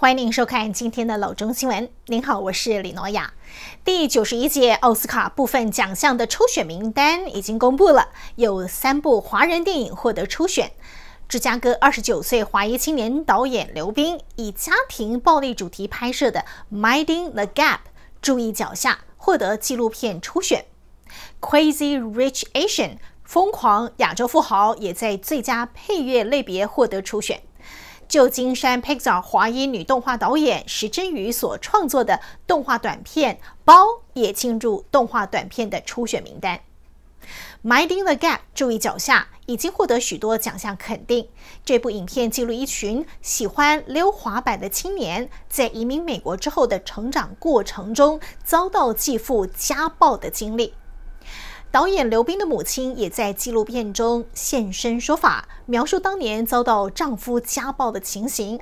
欢迎您收看今天的《老中新闻》。您好，我是李诺雅。第九十一届奥斯卡部分奖项的初选名单已经公布了，有三部华人电影获得初选。芝加哥二十九岁华裔青年导演刘斌以家庭暴力主题拍摄的《Minding the Gap》，注意脚下，获得纪录片初选。《Crazy Rich Asian》疯狂亚洲富豪也在最佳配乐类别获得初选。旧金山 Pixar 华裔女动画导演石真宇所创作的动画短片《包》也进入动画短片的初选名单。《Minding the Gap》，注意脚下，已经获得许多奖项肯定。这部影片记录一群喜欢溜滑板的青年在移民美国之后的成长过程中，遭到继父家暴的经历。导演刘冰的母亲也在纪录片中现身说法，描述当年遭到丈夫家暴的情形。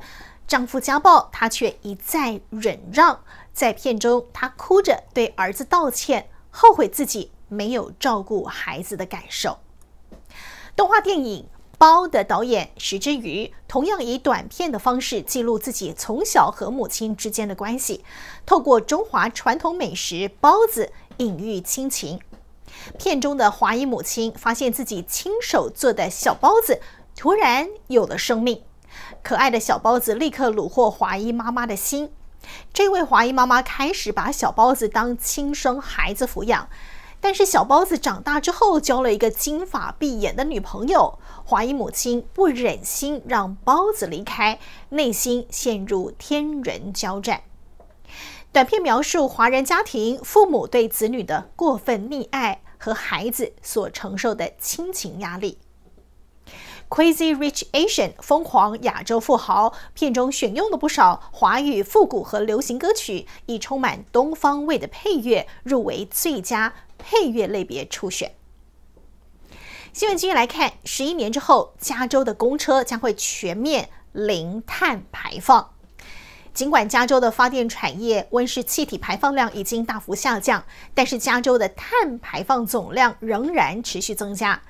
丈夫家暴，她却一再忍让。在片中，她哭着对儿子道歉，后悔自己没有照顾孩子的感受。动画电影《包》的导演石之瑜，同样以短片的方式记录自己从小和母亲之间的关系，透过中华传统美食包子隐喻亲情。片中的华裔母亲发现自己亲手做的小包子突然有了生命，可爱的小包子立刻虏获华裔妈妈的心。这位华裔妈妈开始把小包子当亲生孩子抚养，但是小包子长大之后交了一个金发碧眼的女朋友，华裔母亲不忍心让包子离开，内心陷入天人交战。短片描述华人家庭父母对子女的过分溺爱和孩子所承受的亲情压力。Crazy Rich Asian 疯狂亚洲富豪片中选用了不少华语复古和流行歌曲，以充满东方味的配乐入围最佳配乐类别初选。新闻继续来看，十一年之后，加州的公车将会全面零碳排放。尽管加州的发电产业温室气体排放量已经大幅下降，但是加州的碳排放总量仍然持续增加。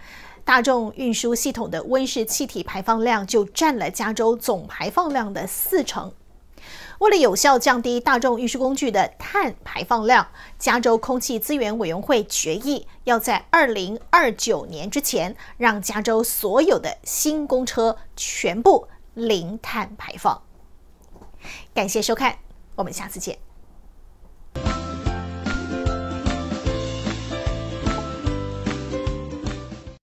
大众运输系统的温室气体排放量就占了加州总排放量的四成。为了有效降低大众运输工具的碳排放量，加州空气资源委员会决议要在二零二九年之前，让加州所有的新公车全部零碳排放。感谢收看，我们下次见。